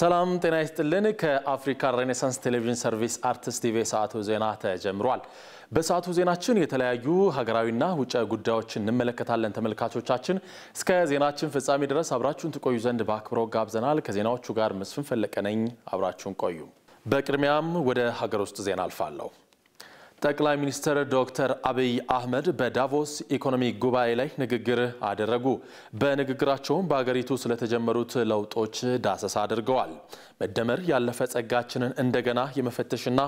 ሰላም ጤና ይስጥልን። ከአፍሪካ ሬኔሳንስ ቴሌቪዥን ሰርቪስ አርቲስት ቲቪ ሰዓቱ ዜና ተጀምሯል። በሰዓቱ ዜናችን የተለያዩ ሀገራዊና ውጭ ጉዳዮችን እንመለከታለን። ተመልካቾቻችን እስከ ዜናችን ፍጻሜ ድረስ አብራችሁን ትቆዩ ዘንድ በአክብሮት ጋብዘናል። ከዜናዎቹ ጋር መስፍን ፈለቀ ነኝ። አብራችሁን ቆዩ። በቅድሚያም ወደ ሀገር ውስጥ ዜና አልፋለሁ። ጠቅላይ ሚኒስትር ዶክተር አብይ አህመድ በዳቮስ ኢኮኖሚ ጉባኤ ላይ ንግግር አደረጉ። በንግግራቸውም በአገሪቱ ስለተጀመሩት ለውጦች ዳሰሳ አድርገዋል። መደመር ያለፈ ጸጋችንን እንደገና የመፈተሽና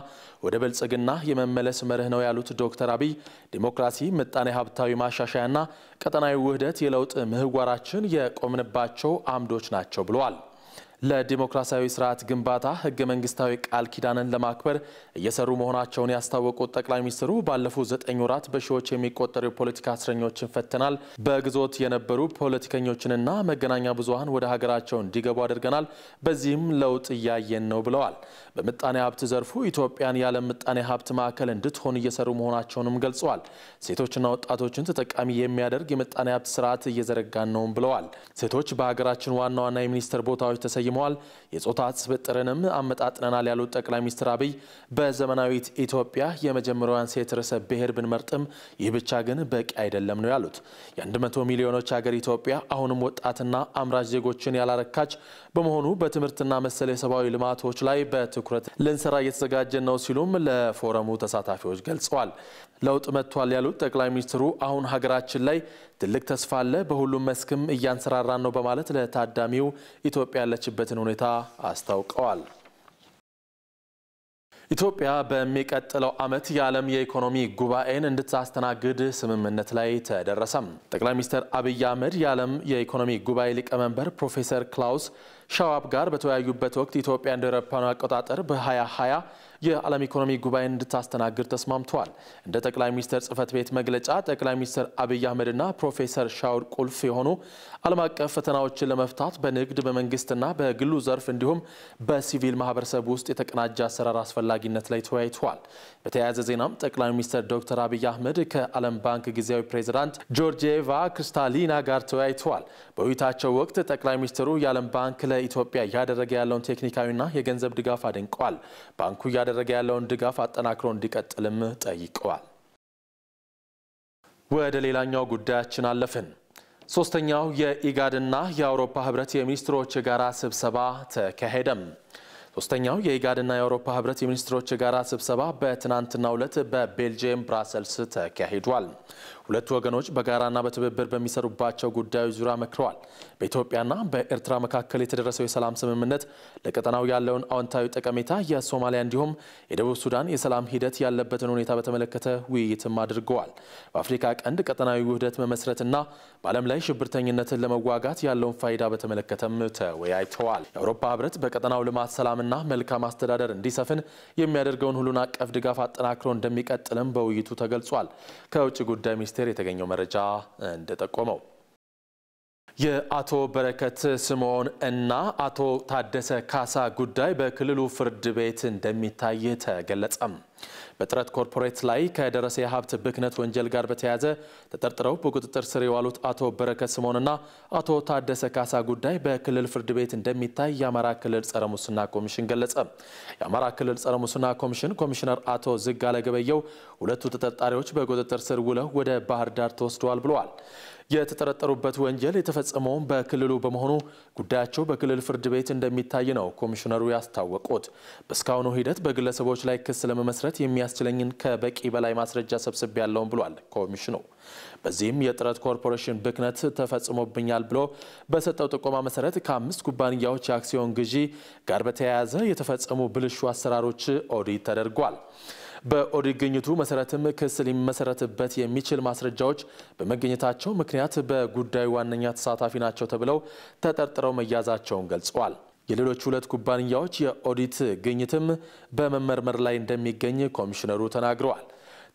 ወደ ብልጽግና የመመለስ መርህ ነው ያሉት ዶክተር አብይ ዲሞክራሲ፣ ምጣኔ ሀብታዊ ማሻሻያና ቀጠናዊ ውህደት የለውጥ ምህዋራችን የቆምንባቸው አምዶች ናቸው ብለዋል። ለዲሞክራሲያዊ ስርዓት ግንባታ ህገ መንግስታዊ ቃል ኪዳንን ለማክበር እየሰሩ መሆናቸውን ያስታወቁት ጠቅላይ ሚኒስትሩ ባለፉት ዘጠኝ ወራት በሺዎች የሚቆጠሩ የፖለቲካ እስረኞችን ፈተናል፣ በግዞት የነበሩ ፖለቲከኞችንና መገናኛ ብዙሀን ወደ ሀገራቸው እንዲገቡ አድርገናል፣ በዚህም ለውጥ እያየን ነው ብለዋል። በምጣኔ ሀብት ዘርፉ ኢትዮጵያን የዓለም ምጣኔ ሀብት ማዕከል እንድትሆን እየሰሩ መሆናቸውንም ገልጸዋል። ሴቶችና ወጣቶችን ተጠቃሚ የሚያደርግ የምጣኔ ሀብት ስርዓት እየዘረጋን ነውም ብለዋል። ሴቶች በሀገራችን ዋና ዋና የሚኒስትር ቦታዎች ተሰ ሰይመዋል። የጾታ ስብጥርንም አመጣጥነናል ያሉት ጠቅላይ ሚኒስትር አብይ በዘመናዊት ኢትዮጵያ የመጀመሪያዋን ሴት ርዕሰ ብሔር ብንመርጥም ይህ ብቻ ግን በቂ አይደለም ነው ያሉት። የ100 ሚሊዮኖች ሀገር ኢትዮጵያ አሁንም ወጣትና አምራች ዜጎችን ያላረካች በመሆኑ በትምህርትና መሰል የሰብአዊ ልማቶች ላይ በትኩረት ልንሰራ እየተዘጋጀን ነው ሲሉም ለፎረሙ ተሳታፊዎች ገልጸዋል። ለውጥ መጥቷል ያሉት ጠቅላይ ሚኒስትሩ አሁን ሀገራችን ላይ ትልቅ ተስፋ አለ፣ በሁሉም መስክም እያንሰራራን ነው በማለት ለታዳሚው ኢትዮጵያ ያለችበትን ሁኔታ አስታውቀዋል። ኢትዮጵያ በሚቀጥለው ዓመት የዓለም የኢኮኖሚ ጉባኤን እንድታስተናግድ ስምምነት ላይ ተደረሰም። ጠቅላይ ሚኒስትር አብይ አህመድ የዓለም የኢኮኖሚ ጉባኤ ሊቀመንበር ፕሮፌሰር ክላውስ ሸዋብ ጋር በተወያዩበት ወቅት ኢትዮጵያ እንደ አውሮፓውያን አቆጣጠር በ2020 የዓለም ኢኮኖሚ ጉባኤ እንድታስተናግድ ተስማምተዋል። እንደ ጠቅላይ ሚኒስትር ጽህፈት ቤት መግለጫ ጠቅላይ ሚኒስትር አብይ አህመድና ፕሮፌሰር ሻውድ ቁልፍ የሆኑ ዓለም አቀፍ ፈተናዎችን ለመፍታት በንግድ በመንግስትና በግሉ ዘርፍ እንዲሁም በሲቪል ማህበረሰብ ውስጥ የተቀናጀ አሰራር አስፈላጊነት ላይ ተወያይተዋል። በተያያዘ ዜናም ጠቅላይ ሚኒስትር ዶክተር አብይ አህመድ ከዓለም ባንክ ጊዜያዊ ፕሬዚዳንት ጆርጂዬቫ ክሪስታሊና ጋር ተወያይተዋል። በውይይታቸው ወቅት ጠቅላይ ሚኒስትሩ የዓለም ባንክ ለኢትዮጵያ እያደረገ ያለውን ቴክኒካዊና የገንዘብ ድጋፍ አድንቀዋል። ባንኩ እያደረገ ያለውን ድጋፍ አጠናክሮ እንዲቀጥልም ጠይቀዋል። ወደ ሌላኛው ጉዳያችን አለፍን። ሶስተኛው የኢጋድና የአውሮፓ ህብረት የሚኒስትሮች የጋራ ስብሰባ ተካሄደም። ሶስተኛው የኢጋድና የአውሮፓ ህብረት የሚኒስትሮች የጋራ ስብሰባ በትናንትናው ዕለት በቤልጅየም ብራሰልስ ተካሂዷል። ሁለቱ ወገኖች በጋራና በትብብር በሚሰሩባቸው ጉዳዮች ዙሪያ መክረዋል። በኢትዮጵያና በኤርትራ መካከል የተደረሰው የሰላም ስምምነት ለቀጠናው ያለውን አዎንታዊ ጠቀሜታ፣ የሶማሊያ እንዲሁም የደቡብ ሱዳን የሰላም ሂደት ያለበትን ሁኔታ በተመለከተ ውይይትም አድርገዋል። በአፍሪካ ቀንድ ቀጠናዊ ውህደት መመስረትና በዓለም ላይ ሽብርተኝነትን ለመዋጋት ያለውን ፋይዳ በተመለከተም ተወያይተዋል። የአውሮፓ ህብረት በቀጠናው ልማት፣ ሰላምና መልካም አስተዳደር እንዲሰፍን የሚያደርገውን ሁሉን አቀፍ ድጋፍ አጠናክሮ እንደሚቀጥልም በውይይቱ ተገልጿል። ከውጭ ጉዳይ ሚኒስ ሚኒስቴር የተገኘው መረጃ እንደጠቆመው የአቶ በረከት ስምዖን እና አቶ ታደሰ ካሳ ጉዳይ በክልሉ ፍርድ ቤት እንደሚታይ ተገለጸም። በጥረት ኮርፖሬት ላይ ከደረሰ የሀብት ብክነት ወንጀል ጋር በተያያዘ ተጠርጥረው በቁጥጥር ስር የዋሉት አቶ በረከት ስምኦንና አቶ ታደሰ ካሳ ጉዳይ በክልል ፍርድ ቤት እንደሚታይ የአማራ ክልል ጸረ ሙስና ኮሚሽን ገለጸ። የአማራ ክልል ጸረ ሙስና ኮሚሽን ኮሚሽነር አቶ ዝጋለ ገበየው ሁለቱ ተጠርጣሪዎች በቁጥጥር ስር ውለው ወደ ባህር ዳር ተወስደዋል ብለዋል። የተጠረጠሩበት ወንጀል የተፈጸመውን በክልሉ በመሆኑ ጉዳያቸው በክልል ፍርድ ቤት እንደሚታይ ነው ኮሚሽነሩ ያስታወቁት። በእስካሁኑ ሂደት በግለሰቦች ላይ ክስ ለመመስረት ለመመስረት የሚያስችለኝን ከበቂ በላይ ማስረጃ ሰብስቤ ያለውን ብሏል ኮሚሽኑ። በዚህም የጥረት ኮርፖሬሽን ብክነት ተፈጽሞብኛል ብሎ በሰጠው ጥቆማ መሰረት ከአምስት ኩባንያዎች የአክሲዮን ግዢ ጋር በተያያዘ የተፈጸሙ ብልሹ አሰራሮች ኦዲት ተደርጓል። በኦዲት ግኝቱ መሰረትም ክስ ሊመሰረትበት የሚችል ማስረጃዎች በመገኘታቸው ምክንያት በጉዳዩ ዋነኛ ተሳታፊ ናቸው ተብለው ተጠርጥረው መያዛቸውን ገልጸዋል። የሌሎች ሁለት ኩባንያዎች የኦዲት ግኝትም በመመርመር ላይ እንደሚገኝ ኮሚሽነሩ ተናግረዋል።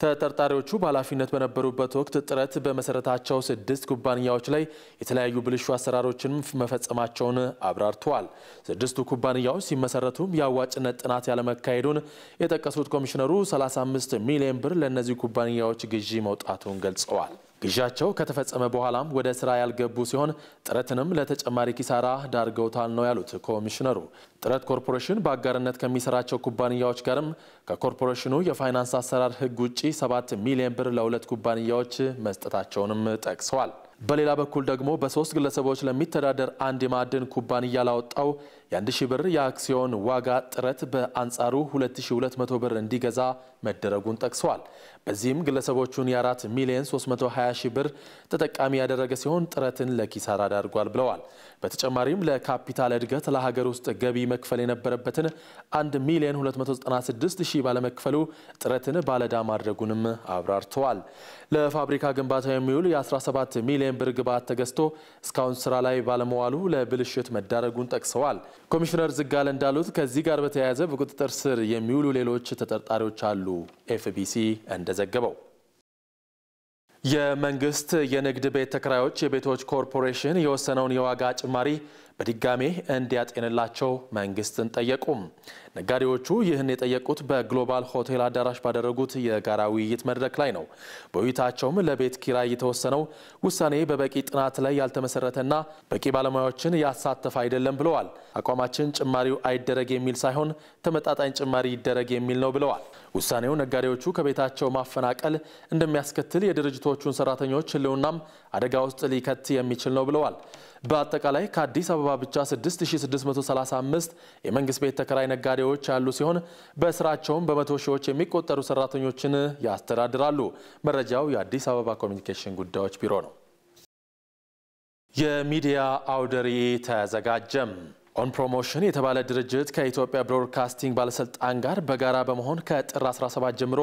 ተጠርጣሪዎቹ በኃላፊነት በነበሩበት ወቅት ጥረት በመሰረታቸው ስድስት ኩባንያዎች ላይ የተለያዩ ብልሹ አሰራሮችን መፈጸማቸውን አብራርተዋል። ስድስቱ ኩባንያዎች ሲመሰረቱም የአዋጭነት ጥናት ያለመካሄዱን የጠቀሱት ኮሚሽነሩ 35 ሚሊዮን ብር ለእነዚህ ኩባንያዎች ግዢ መውጣቱን ገልጸዋል። ግዣቸው ከተፈጸመ በኋላም ወደ ስራ ያልገቡ ሲሆን ጥረትንም ለተጨማሪ ኪሳራ ዳርገውታል ነው ያሉት ኮሚሽነሩ። ጥረት ኮርፖሬሽን በአጋርነት ከሚሰራቸው ኩባንያዎች ጋርም ከኮርፖሬሽኑ የፋይናንስ አሰራር ሕግ ውጪ 7 ሚሊዮን ብር ለሁለት ኩባንያዎች መስጠታቸውንም ጠቅሰዋል። በሌላ በኩል ደግሞ በሶስት ግለሰቦች ለሚተዳደር አንድ የማዕድን ኩባንያ ላወጣው የአንድ ሺህ ብር የአክሲዮን ዋጋ ጥረት በአንጻሩ 2200 ብር እንዲገዛ መደረጉን ጠቅሰዋል። በዚህም ግለሰቦቹን የ4 ሚሊዮን 320 ሺህ ብር ተጠቃሚ ያደረገ ሲሆን ጥረትን ለኪሳራ አዳርጓል ብለዋል። በተጨማሪም ለካፒታል እድገት ለሀገር ውስጥ ገቢ መክፈል የነበረበትን 1 ሚሊዮን 296 ሺህ ባለመክፈሉ ጥረትን ባለዳ ማድረጉንም አብራርተዋል። ለፋብሪካ ግንባታ የሚውል የ17 ሚሊዮን ብር ግብዓት ተገዝቶ እስካሁን ስራ ላይ ባለመዋሉ ለብልሽት መዳረጉን ጠቅሰዋል። ኮሚሽነር ዝጋለ እንዳሉት ከዚህ ጋር በተያያዘ በቁጥጥር ስር የሚውሉ ሌሎች ተጠርጣሪዎች አሉ። ኤፍቢሲ እንደዘገበው የመንግስት የንግድ ቤት ተከራዮች የቤቶች ኮርፖሬሽን የወሰነውን የዋጋ ጭማሪ በድጋሜ እንዲያጤንላቸው መንግስትን ጠየቁ። ነጋዴዎቹ ይህን የጠየቁት በግሎባል ሆቴል አዳራሽ ባደረጉት የጋራ ውይይት መድረክ ላይ ነው። በውይይታቸውም ለቤት ኪራይ የተወሰነው ውሳኔ በበቂ ጥናት ላይ ያልተመሰረተና በቂ ባለሙያዎችን ያሳተፈ አይደለም ብለዋል። አቋማችን ጭማሪው አይደረግ የሚል ሳይሆን ተመጣጣኝ ጭማሪ ይደረግ የሚል ነው ብለዋል። ውሳኔው ነጋዴዎቹ ከቤታቸው ማፈናቀል እንደሚያስከትል የድርጅቶቹን ሰራተኞች ህልውናም አደጋ ውስጥ ሊከት የሚችል ነው ብለዋል። በአጠቃላይ ከአዲስ አበባ ብቻ 6635 የመንግስት ቤት ተከራይ ነጋዴዎች ያሉ ሲሆን በስራቸውም በመቶ ሺዎች የሚቆጠሩ ሰራተኞችን ያስተዳድራሉ። መረጃው የአዲስ አበባ ኮሚኒኬሽን ጉዳዮች ቢሮ ነው። የሚዲያ አውደ ርዕይ ተዘጋጀም። ኦን ፕሮሞሽን የተባለ ድርጅት ከኢትዮጵያ ብሮድካስቲንግ ባለስልጣን ጋር በጋራ በመሆን ከጥር 17 ጀምሮ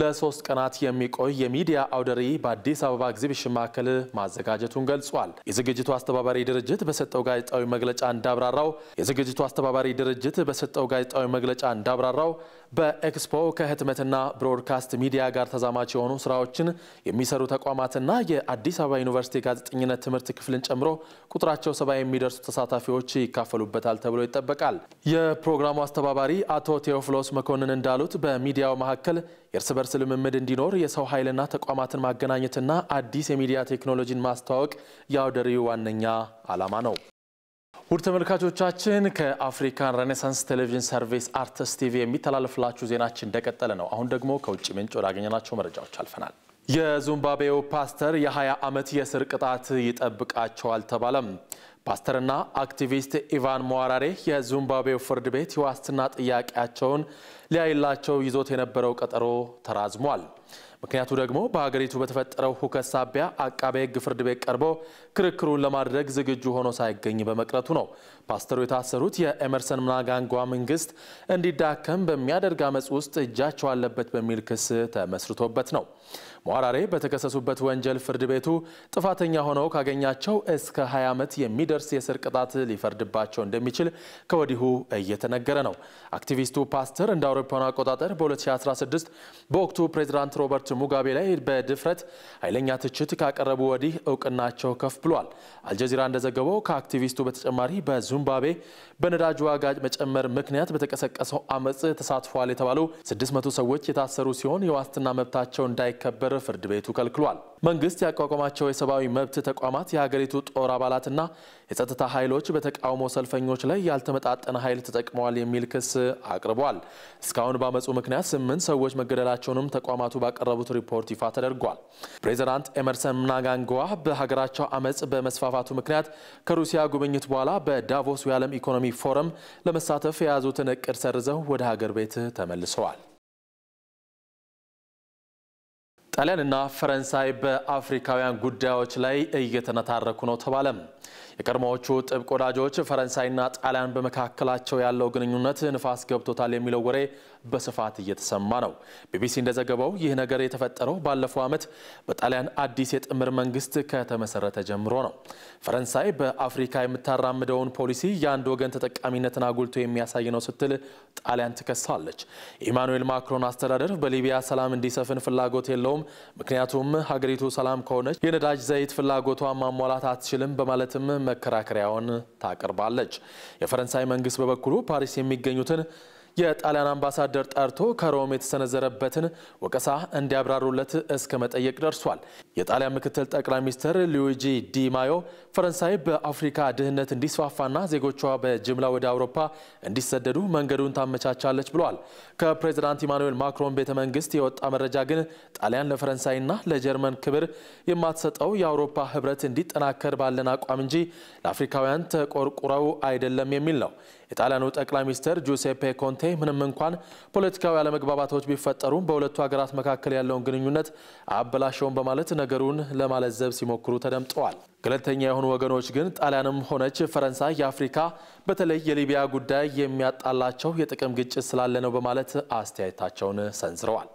ለሶስት ቀናት የሚቆይ የሚዲያ አውደሪ በአዲስ አበባ ኤግዚቢሽን ማዕከል ማዘጋጀቱን ገልጿል። የዝግጅቱ አስተባባሪ ድርጅት በሰጠው ጋዜጣዊ መግለጫ እንዳብራራው የዝግጅቱ አስተባባሪ ድርጅት በሰጠው ጋዜጣዊ መግለጫ እንዳብራራው በኤክስፖ ከህትመትና ብሮድካስት ሚዲያ ጋር ተዛማች የሆኑ ስራዎችን የሚሰሩ ተቋማትና የአዲስ አበባ ዩኒቨርሲቲ ጋዜጠኝነት ትምህርት ክፍልን ጨምሮ ቁጥራቸው ሰባ የሚደርሱ ተሳታፊዎች ይካፈሉበታል ተብሎ ይጠበቃል። የፕሮግራሙ አስተባባሪ አቶ ቴዎፍሎስ መኮንን እንዳሉት በሚዲያው መካከል የእርስ በርስ ልምምድ እንዲኖር የሰው ኃይልና ተቋማትን ማገናኘትና አዲስ የሚዲያ ቴክኖሎጂን ማስተዋወቅ የአውደሪው ዋነኛ ዓላማ ነው። ውድ ተመልካቾቻችን ከአፍሪካን ሬኔሳንስ ቴሌቪዥን ሰርቪስ አርትስ ቲቪ የሚተላለፍላችሁ ዜናችን እንደቀጠለ ነው። አሁን ደግሞ ከውጭ ምንጭ ወዳገኘናቸው መረጃዎች አልፈናል። የዚምባብዌው ፓስተር የ20 ዓመት የእስር ቅጣት ይጠብቃቸዋል ተባለም። ፓስተርና አክቲቪስት ኢቫን ሞዋራሬ የዚምባብዌው ፍርድ ቤት የዋስትና ጥያቄያቸውን ሊያይላቸው ይዞት የነበረው ቀጠሮ ተራዝሟል። ምክንያቱ ደግሞ በሀገሪቱ በተፈጠረው ሁከት ሳቢያ አቃቤ ሕግ ፍርድ ቤት ቀርቦ ክርክሩን ለማድረግ ዝግጁ ሆኖ ሳይገኝ በመቅረቱ ነው። ፓስተሩ የታሰሩት የኤመርሰን ምናጋንጓ መንግስት እንዲዳከም በሚያደርግ አመፅ ውስጥ እጃቸው አለበት በሚል ክስ ተመስርቶበት ነው። ሞራሬ በተከሰሱበት ወንጀል ፍርድ ቤቱ ጥፋተኛ ሆነው ካገኛቸው እስከ 20 ዓመት የሚደርስ የእስር ቅጣት ሊፈርድባቸው እንደሚችል ከወዲሁ እየተነገረ ነው። አክቲቪስቱ ፓስተር እንዳ አውሮፓውያን አቆጣጠር በ2016 በወቅቱ ፕሬዚዳንት ሮበርት ሙጋቤ ላይ በድፍረት ኃይለኛ ትችት ካቀረቡ ወዲህ እውቅናቸው ከፍ ብሏል። አልጀዚራ እንደዘገበው ከአክቲቪስቱ በተጨማሪ በዚምባብዌ በነዳጅ ዋጋ መጨመር ምክንያት በተቀሰቀሰው አመፅ ተሳትፏል የተባሉ 600 ሰዎች የታሰሩ ሲሆን የዋስትና መብታቸው እንዳይከበር ፍርድ ቤቱ ከልክሏል። መንግስት ያቋቋማቸው የሰብአዊ መብት ተቋማት የሀገሪቱ ጦር አባላትና የጸጥታ ኃይሎች በተቃውሞ ሰልፈኞች ላይ ያልተመጣጠነ ኃይል ተጠቅመዋል የሚል ክስ አቅርቧል። እስካሁን በአመፁ ምክንያት ስምንት ሰዎች መገደላቸውንም ተቋማቱ ባቀረቡት ሪፖርት ይፋ ተደርጓል። ፕሬዚዳንት ኤመርሰን ምናጋንጓ በሀገራቸው አመፅ በመስፋፋቱ ምክንያት ከሩሲያ ጉብኝት በኋላ በዳቮስ የዓለም ኢኮኖሚ ፎረም ለመሳተፍ የያዙትን እቅድ ሰርዘው ወደ ሀገር ቤት ተመልሰዋል። ጣሊያንና ፈረንሳይ በአፍሪካውያን ጉዳዮች ላይ እየተነታረኩ ነው ተባለም። የቀድሞዎቹ ጥብቅ ወዳጆች ፈረንሳይና ጣሊያን በመካከላቸው ያለው ግንኙነት ንፋስ ገብቶታል የሚለው ወሬ በስፋት እየተሰማ ነው። ቢቢሲ እንደዘገበው ይህ ነገር የተፈጠረው ባለፈው ዓመት በጣሊያን አዲስ የጥምር መንግስት ከተመሰረተ ጀምሮ ነው። ፈረንሳይ በአፍሪካ የምታራምደውን ፖሊሲ የአንድ ወገን ተጠቃሚነትን አጉልቶ የሚያሳይ ነው ስትል ጣሊያን ትከሳለች። ኢማኑኤል ማክሮን አስተዳደር በሊቢያ ሰላም እንዲሰፍን ፍላጎት የለውም፣ ምክንያቱም ሀገሪቱ ሰላም ከሆነች የነዳጅ ዘይት ፍላጎቷን ማሟላት አትችልም በማለትም መከራከሪያውን ታቀርባለች። የፈረንሳይ መንግስት በበኩሉ ፓሪስ የሚገኙትን የጣሊያን አምባሳደር ጠርቶ ከሮም የተሰነዘረበትን ወቀሳ እንዲያብራሩለት እስከ መጠየቅ ደርሷል። የጣሊያን ምክትል ጠቅላይ ሚኒስትር ሉዊጂ ዲማዮ ፈረንሳይ በአፍሪካ ድህነት እንዲስፋፋና ዜጎቿ በጅምላ ወደ አውሮፓ እንዲሰደዱ መንገዱን ታመቻቻለች ብለዋል። ከፕሬዚዳንት ኢማኑኤል ማክሮን ቤተ መንግስት የወጣ መረጃ ግን ጣሊያን ለፈረንሳይና ለጀርመን ክብር የማትሰጠው የአውሮፓ ህብረት እንዲጠናከር ባለን አቋም እንጂ ለአፍሪካውያን ተቆርቁረው አይደለም የሚል ነው። የጣሊያኑ ጠቅላይ ሚኒስትር ጁሴፔ ኮንቴ ጉዳይ ምንም እንኳን ፖለቲካዊ አለመግባባቶች ቢፈጠሩም በሁለቱ ሀገራት መካከል ያለውን ግንኙነት አበላሸውን በማለት ነገሩን ለማለዘብ ሲሞክሩ ተደምጠዋል። ገለልተኛ የሆኑ ወገኖች ግን ጣሊያንም ሆነች ፈረንሳይ የአፍሪካ በተለይ የሊቢያ ጉዳይ የሚያጣላቸው የጥቅም ግጭት ስላለ ነው በማለት አስተያየታቸውን ሰንዝረዋል።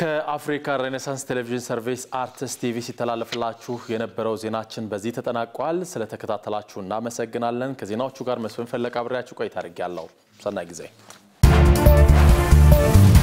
ከአፍሪካ ሬኔሳንስ ቴሌቪዥን ሰርቪስ አርቲስት ቲቪ ሲተላለፍላችሁ የነበረው ዜናችን በዚህ ተጠናቋል። ስለተከታተላችሁ እናመሰግናለን። ከዜናዎቹ ጋር መስፍን ፈለቀ አብሬያችሁ ቆይታ አድርጌያለሁ። ሰናይ ጊዜ